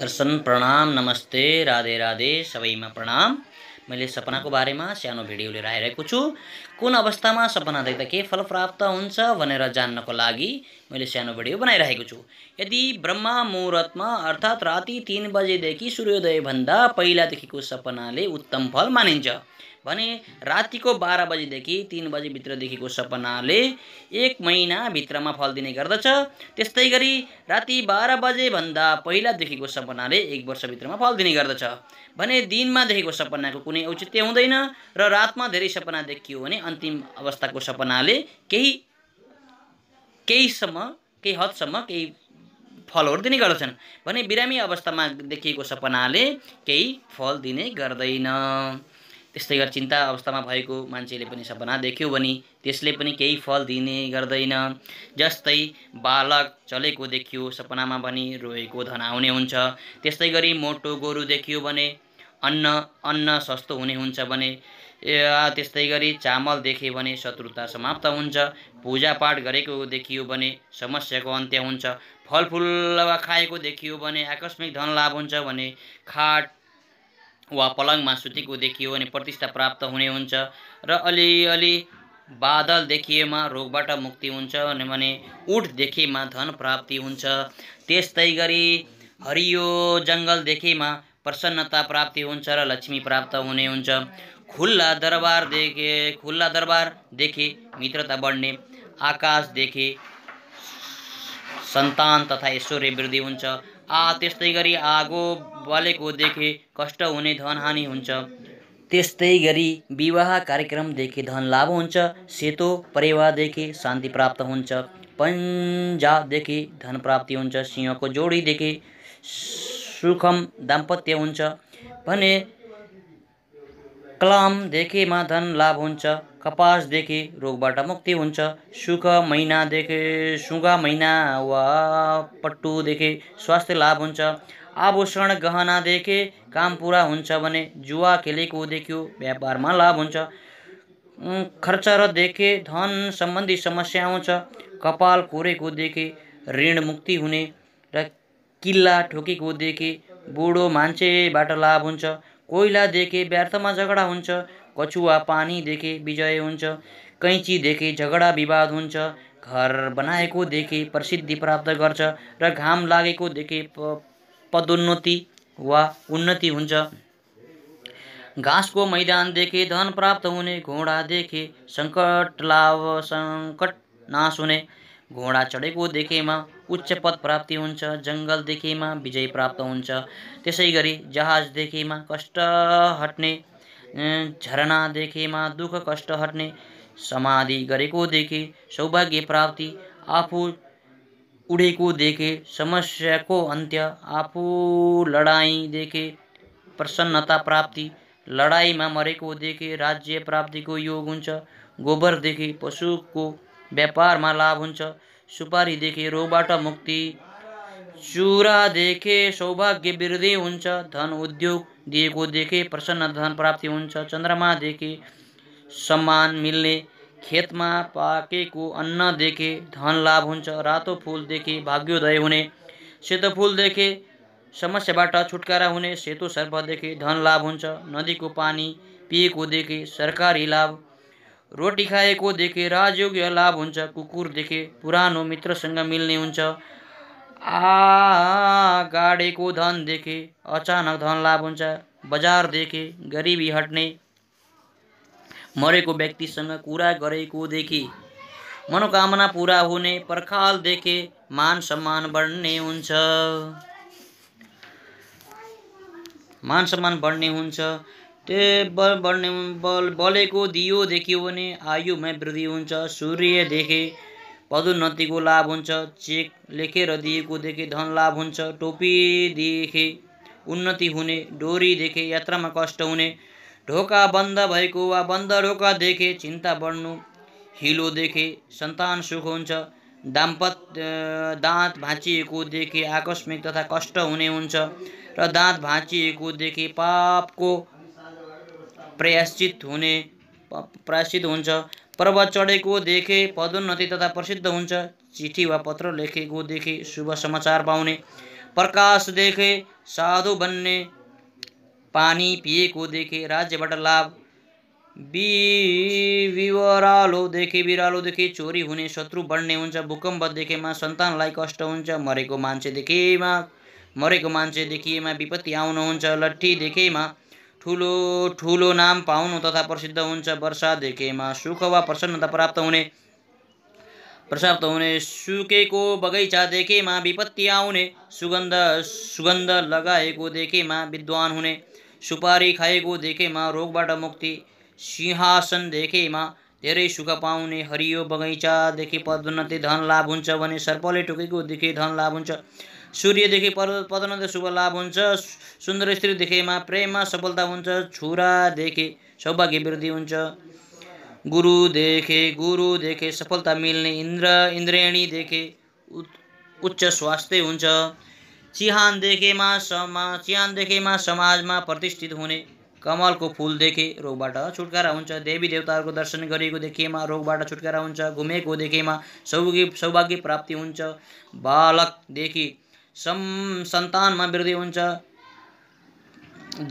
दर्शन प्रणाम नमस्ते राधे राधे सबैमा प्रणाम मैले सपनाको बारेमा सानो भिडियो लिएर आइरहेको छु कुन अवस्थामा सपना देख्दा के फल प्राप्त हुन्छ भनेर जान्नको लागि मैले सानो भिडियो बनाइरहेको छु यदि ब्रह्मा मुहुर्तमा अर्थात् राति तिन बजेदेखि सूर्योदयभन्दा पहिलादेखिको सपनाले उत्तम फल मानिन्छ भने रातिको बाह्र बजीदेखि तिन बजीभित्र देखेको सपनाले एक महिनाभित्रमा फल दिने गर्दछ त्यस्तै गरी राति बाह्र बजेभन्दा देखेको सपनाले एक वर्षभित्रमा फल दिने गर्दछ भने दिनमा देखेको सपनाको कुनै औचित्य हुँदैन र रातमा धेरै सपना देखियो भने अन्तिम अवस्थाको सपनाले केही केहीसम्म केही हदसम्म केही फलहरू दिने गर्दछन् भने बिरामी अवस्थामा देखिएको सपनाले केही फल दिने गर्दैन त्यस्तै गरी चिन्ता अवस्थामा भएको मान्छेले पनि सपना देख्यो भने त्यसले पनि केही फल दिने गर्दैन जस्तै बालक चलेको देखियो सपनामा भने रोएको धन आउने हुन्छ त्यस्तै गरी मोटो गोरु देखियो भने अन्न अन्न सस्तो हुने हुन्छ भने त्यस्तै गरी चामल देख्यो भने शत्रुता समाप्त हुन्छ पूजापाठ गरेको देखियो भने समस्याको अन्त्य हुन्छ फलफुल खाएको देखियो भने आकस्मिक धन लाभ हुन्छ भने खाट वा पलङमा सुतेको देखियो भने प्रतिष्ठा प्राप्त हुने हुन्छ र अलिअलि बादल देखिएमा रोगबाट मुक्ति हुन्छ भने उठ देखिएमा धन प्राप्ति हुन्छ त्यस्तै गरी हरियो जङ्गल देखिएमा प्रसन्नता प्राप्ति हुन्छ र लक्ष्मी प्राप्त हुने हुन्छ खुल्ला दरबार देखे खुल्ला दरबार देखे मित्रता बढ्ने आकाश आकाशदेखि सन्तान तथा ऐश्वर्य वृद्धि हुन्छ आ त्यस्तै गरी आगो बलेको देखे कष्ट हुने धनहानि हुन्छ त्यस्तै गरी विवाह कार्यक्रमदेखि धन लाभ हुन्छ सेतो परेवादेखि शान्ति प्राप्त हुन्छ पन्जादेखि धन प्राप्ति हुन्छ सिंहको जोडीदेखि सुखम दाम्पत्य हुन्छ भने कलमदेखि धन लाभ हुन्छ कपासदेखि रोगबाट मुक्ति हुन्छ सुख महिनादेखि सुगा महिना वा पट्टुदेखि स्वास्थ्य लाभ हुन्छ आभूषण गहना गहनादेखि काम पुरा हुन्छ भने जुवा खेलेको खेलेकोदेखि व्यापारमा लाभ हुन्छ खर्च र देखे धन सम्बन्धी समस्या आउँछ कपाल देखे ऋण मुक्ति हुने र किल्ला देखे बुढो मान्छेबाट लाभ हुन्छ कोइला देखे व्यर्थमा झगडा हुन्छ कछुवा पानी देखे विजय हुन्छ देखे झगडा विवाद हुन्छ घर बनाएको देखे प्रसिद्धि प्राप्त गर्छ र घाम लागेको देखे पदोन्नति वा उन्नति हुन्छ घाँसको मैदान देखे धन प्राप्त हुने घोडादेखि सङ्कट लाभ सङ्कट नाश हुने घोडा चढ़े देखे में उच्च पद प्राप्ति हो जंगल देखे में विजय प्राप्त होसैगरी जहाज देखे में कष्ट हटने झरना में दुख कष्ट हटने समाधि देखे सौभाग्य प्राप्ति उड़े को देखे समस्या को अंत्य आपू लड़ाई देखे प्रसन्नता प्राप्ति लडाइँमा मरेको देखे राज्य प्राप्ति को योग हो गोबर देखे पशु को व्यापारमा लाभ हुन्छ सुपारीदेखि रोगबाट मुक्ति चुरा देखे सौभाग्य वृद्धि हुन्छ धन उद्योग दिएको देखे प्रसन्न धन प्राप्ति हुन्छ चन्द्रमा देखे सम्मान मिल्ने खेतमा पाकेको अन्न देखे धन लाभ हुन्छ रातो फुलदेखि भाग्योदय हुने सेतो देखे समस्याबाट छुटकारा हुने सेतो सर्प देखे धन लाभ हुन्छ नदीको पानी पिएको देखे सरकारी लाभ रोटी खाएको देखे राजयोग्य लाभ हुन्छ कुकुर देखे पुरानो मित्रसँग मिल्ने हुन्छ आ गाडेको धन देखे अचानक धन लाभ हुन्छ बजार देखे गरिबी हट्ने मरेको व्यक्तिसँग कुरा गरेको देखे मनोकामना पुरा हुने पर्खाल देखे मान सम्मान बढ्ने हुन्छ मान सम्मान बढ्ने हुन्छ बल बढ्ने बल बलेको दियो देखियो भने आयुमै वृद्धि हुन्छ सूर्य देखे पदोन्नतिको लाभ हुन्छ चेक लेखेर दिएको देखे धन लाभ हुन्छ टोपी देखे उन्नति हुने डोरी देखे यात्रामा कष्ट हुने ढोका बन्द भएको वा बन्द ढोका देखे चिन्ता बढ्नु हिलो देखे सन्तान सुख हुन्छ दाम्पत्य दाँत भाँचिएको देखे आकस्मिक तथा कष्ट हुने हुन्छ र दाँत भाँचिएको देखे पापको प्रयाश्चित हुने प्रयाश्चित हुन्छ पर्वत चढेको देखे पदोन्नति तथा प्रसिद्ध हुन्छ चिठी वा पत्र लेखेको देखे शुभ समाचार पाउने प्रकाश देखे साधु बन्ने पानी पिएको देखे राज्यबाट लाभ देखे बिरालो देखे चोरी हुने शत्रु बढ्ने हुन्छ भूकम्प देखेमा सन्तानलाई कष्ट हुन्छ मरेको मान्छे देखेमा मरेको मान्छे देखिएमा विपत्ति आउनुहुन्छ लट्ठी देखेमा ठुलो ठुलो नाम पाउनु तथा प्रसिद्ध हुन्छ वर्षा देखेमा सुख वा प्रसन्नता प्राप्त हुने प्रसाप्त हुने सुकेको बगैँचा देखेमा विपत्ति आउने सुगन्ध सुगन्ध लगाएको देखेमा विद्वान हुने सुपारी खाएको देखेमा रोगबाट मुक्ति सिंहासन देखेमा धेरै सुख पाउने हरियो बगैँचादेखि पदोन्नति धन लाभ हुन्छ भने सर्पले टोकेको देखे धन लाभ हुन्छ सूर्यदेखि पदनन्द शुभ लाभ हुन्छ सुन्दर स्त्री देखेमा प्रेममा सफलता हुन्छ छुरादेखि सौभाग्य वृद्धि हुन्छ गुरु देखे गुरु देखे सफलता मिल्ने इन्द्र देखे उच्च स्वास्थ्य हुन्छ चिहान देखेमा समा चिहान देखेमा समाजमा प्रतिष्ठित हुने कमलको फुल देखे रोगबाट छुटकारा हुन्छ देवी देवताहरूको दर्शन गरिएको देखिएमा रोगबाट छुटकारा हुन्छ घुमेको देखेमा सौभाग्य सौभाग्य प्राप्ति हुन्छ बालकदेखि सम सन्तानमा वृद्धि हुन्छ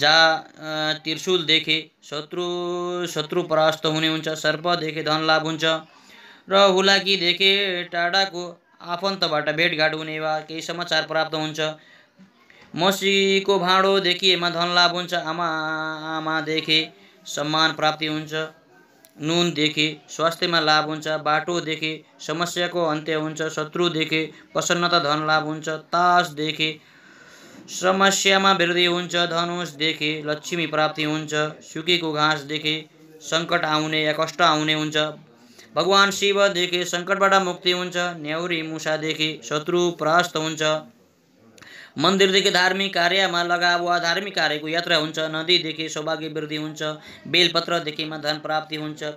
जा देखे शत्रु शत्रु परास्त हुने हुन्छ देखे धन लाभ हुन्छ र हुलाकी देखे टाढाको आफन्तबाट भेटघाट हुने वा केही समाचार प्राप्त हुन्छ मसीको देखिएमा धन लाभ हुन्छ आमा आमा देखे सम्मान प्राप्ति हुन्छ नुनदेखि स्वास्थ्यमा लाभ हुन्छ बाटोदेखि समस्याको अन्त्य हुन्छ शत्रुदेखि प्रसन्नता धन लाभ हुन्छ तासदेखि समस्यामा वृद्धि हुन्छ धनुषदेखि लक्ष्मी प्राप्ति हुन्छ सुकीको घाँसदेखि सङ्कट आउने या कष्ट आउने हुन्छ भगवान् शिवदेखि सङ्कटबाट मुक्ति हुन्छ न्याउरी मुसादेखि शत्रु परास्त हुन्छ मन्दिरदेखि धार्मिक कार्यमा लगाव वा धार्मिक कार्यको यात्रा हुन्छ नदीदेखि सौभाग्य वृद्धि हुन्छ बेलपत्रदेखि धन प्राप्ति हुन्छ